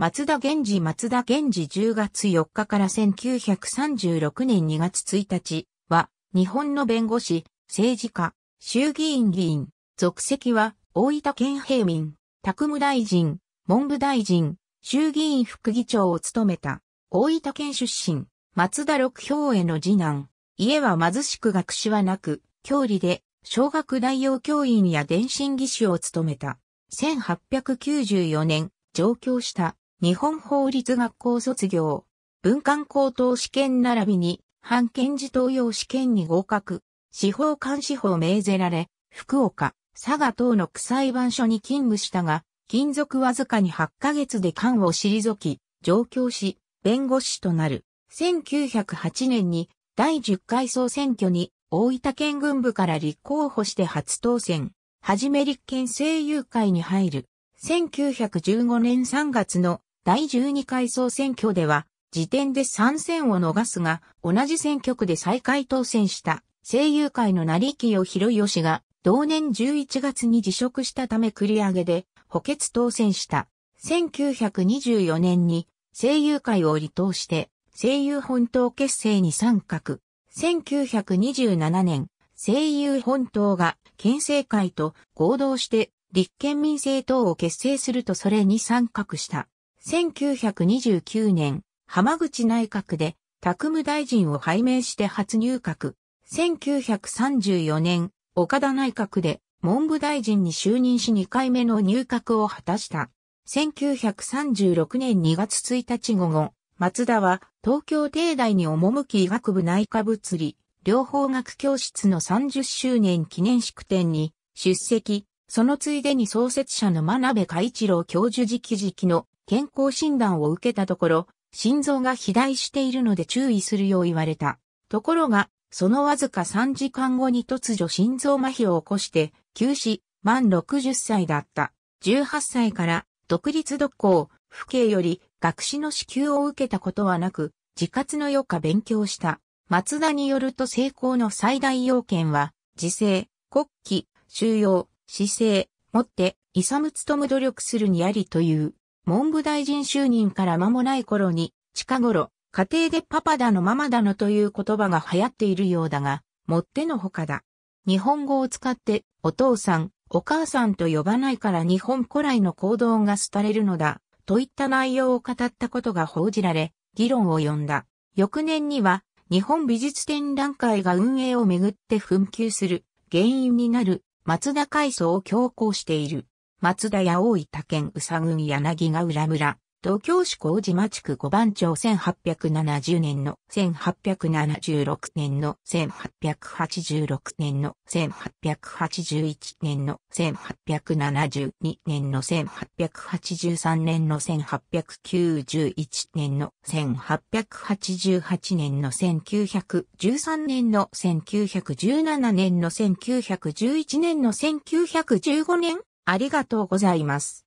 松田源氏松田源氏10月4日から1936年2月1日は、日本の弁護士、政治家、衆議院議員、属籍は、大分県平民、宅務大臣、文部大臣、衆議院副議長を務めた、大分県出身、松田六兵衛の次男、家は貧しく学士はなく、教理で、小学代用教員や電信技師を務めた。1894年、上京した。日本法律学校卒業、文官高等試験並びに、反検事東洋試験に合格、司法官司法命ぜられ、福岡、佐賀等の区裁判所に勤務したが、勤続わずかに8ヶ月で官を退き、上京し、弁護士となる。1908年に第10回総選挙に大分県軍部から立候補して初当選。はじめ立憲政友会に入る。1915年3月の第12回総選挙では、時点で参戦を逃すが、同じ選挙区で再開当選した声優界の成清博義が、同年11月に辞職したため繰り上げで補欠当選した。1924年に声優界を離党して声優本党結成に参画。1927年、声優本党が県政会と合同して立憲民政党を結成するとそれに参画した。1929年、浜口内閣で、拓務大臣を拝命して初入閣。1934年、岡田内閣で、文部大臣に就任し2回目の入閣を果たした。1936年2月1日午後、松田は東京帝大に赴き医学部内科物理、療法学教室の30周年記念式典に出席、そのついでに創設者の真鍋海一郎教授直々の健康診断を受けたところ、心臓が肥大しているので注意するよう言われた。ところが、そのわずか3時間後に突如心臓麻痺を起こして、急死、満60歳だった。18歳から独立独行、父兄より学士の支給を受けたことはなく、自活の余暇勉強した。松田によると成功の最大要件は、自制、国旗、収容、姿勢、持って、勇む努努力するにありという。文部大臣就任から間もない頃に、近頃、家庭でパパだのママだのという言葉が流行っているようだが、もってのほかだ。日本語を使ってお父さん、お母さんと呼ばないから日本古来の行動が廃れるのだ、といった内容を語ったことが報じられ、議論を呼んだ。翌年には、日本美術展覧会が運営をめぐって紛糾する原因になる松田海藻を強行している。松田や大分県宇佐郡柳ヶ浦村、東京市麹島地区五番町1870年の1876年の1886年の1881年の1872年の1883年の1891年の1888年の1913年の1917年の1911年の1915年ありがとうございます。